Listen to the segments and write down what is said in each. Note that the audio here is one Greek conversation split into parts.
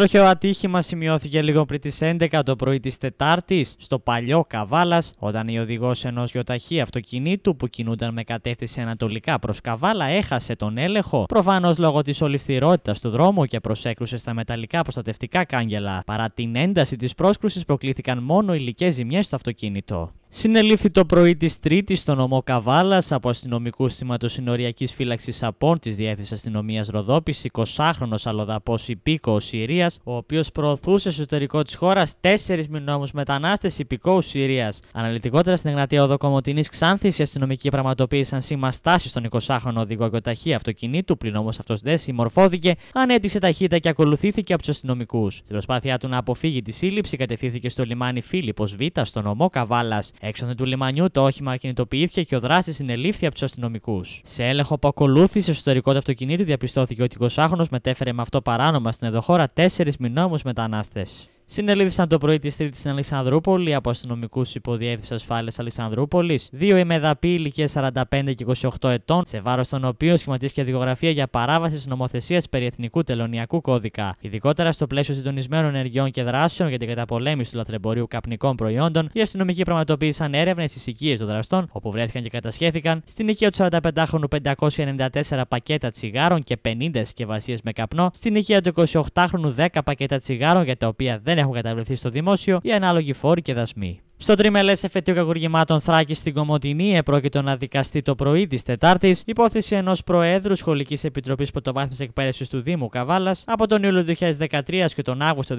Τροχαίο ατύχημα σημειώθηκε λίγο πριν τις 11 το πρωί της Τετάρτης στο παλιό Καβάλας, όταν η οδηγός ενός γιοταχή αυτοκινήτου που κινούνταν με κατεύθυνση ανατολικά προς Καβάλα έχασε τον έλεγχο, προφανώς λόγω της ολισθηρότητα του δρόμου και προσέκρουσε στα μεταλλικά προστατευτικά κάγκελα. Παρά την ένταση της πρόσκρουσης προκλήθηκαν μόνο υλικές ζημιές στο αυτοκίνητο. Συνελήφθη το πρωί της Τρίτης στο νομό Καβάλας από αστυνομικού θύματο συνοριακής φύλαξης Σαπών της Διεύθυνσης Αστυνομίας Ροδόπης, 20χρονο αλλοδαπός υπήκοος Συρίας, ο οποίος προωθούσε στο εσωτερικό της χώρας τέσσερις μηνόμους μετανάστες υπηκόους Συρίας. Αναλυτικότερα στην Εγνατία Οδοκομωτινή Ξάνθης, οι αστυνομικοί πραγματοποίησαν σήμα στάση στον 20χρονο οδηγό και ταχύ αυτοκινήτου, πλην όμως αυτός δεν συμμορφώθηκε, ανέπτυξε ταχύτητα και ακολουθήθηκε από τους αστυνομικούς. Στην προσπάθειά του να αποφύγει τη σύλληψη, κατευθύνθηκε στο λιμάνι Φίλιππος Β, στο νομό Καβάλας. Έξω του λιμανιού το όχημα κινητοποιήθηκε και ο δράστης συνελήφθη από τους αστυνομικούς. Σε έλεγχο που ακολούθησε στο εσωτερικό του αυτοκινήτου διαπιστώθηκε ότι ο 20χρονο μετέφερε με αυτό παράνομα στην εδωχώρα τέσσερις μηνόμους μετανάστες. Συνελήφθησαν το πρωί της Τρίτης στην Αλεξανδρούπολη από αστυνομικού υποδιεύθυνση ασφάλεια Αλεξανδρούπολης, δύο ημεδαποί ηλικίε 45 και 28 ετών, σε βάρος των οποίων σχηματίστηκε δικογραφία για παράβαση της νομοθεσίας περί Εθνικού Τελωνιακού Κώδικα. Ειδικότερα στο πλαίσιο συντονισμένων ενεργειών και δράσεων για την καταπολέμηση του λαθρεμπορίου καπνικών προϊόντων, οι αστυνομικοί πραγματοποίησαν έρευνες στις οικίες των δραστών, όπου βρέθηκαν και κατασχέθηκαν στην οικία του 45χρονου 594 πακέτα τσιγάρων και 50 συσκευασίες με καπνό, στην οικία του 28χρονου 10 πακέτα τσιγάρων για τα οποία δεν έχουν καταβληθεί στο δημόσιο οι ανάλογοι φόροι και δασμοί. Στο τριμελές εφετείο κακουργημάτων Θράκης στην Κομωτινή επρόκειτο να δικαστεί το πρωί της Τετάρτης υπόθεση ενός Προέδρου Σχολικής Επιτροπής Πρωτοβάθμιας Εκπαίδευσης του Δήμου Καβάλας από τον Ιούλιο 2013 και τον Αύγουστο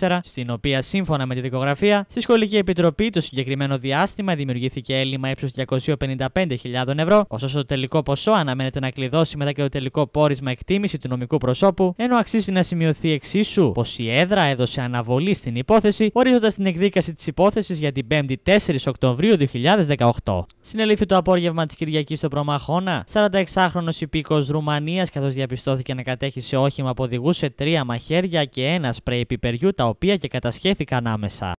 2014, στην οποία σύμφωνα με τη δικογραφία, στη Σχολική Επιτροπή το συγκεκριμένο διάστημα δημιουργήθηκε έλλειμμα ύψους 255.000 ευρώ, ωστόσο το τελικό ποσό αναμένεται να κλειδώσει μετά και το τελικό πόρισμα εκτίμηση του νομικού προσώπου, ενώ αξίζει να σημειωθεί εξίσου πως η έδρα έδωσε αναβολή στην υπόθεση, ορίζοντας την εκδίκαση της υπόθεσης για την 5η 4 Οκτωβρίου 2018. Συνελήφθη το απόγευμα της Κυριακής στο Προμαχώνα 46χρονο υπήκος Ρουμανίας, καθώς διαπιστώθηκε να κατέχει σε όχημα που οδηγούσε τρία μαχαίρια και ένα σπρέι πιπεριού τα οποία και κατασχέθηκαν άμεσα.